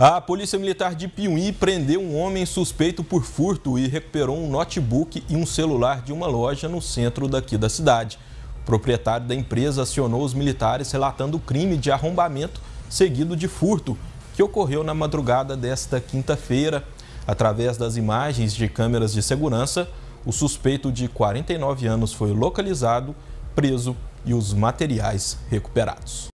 A Polícia Militar de Piuí prendeu um homem suspeito por furto e recuperou um notebook e um celular de uma loja no centro daqui da cidade. O proprietário da empresa acionou os militares relatando o crime de arrombamento seguido de furto, que ocorreu na madrugada desta quinta-feira. Através das imagens de câmeras de segurança, o suspeito de 49 anos foi localizado, preso e os materiais recuperados.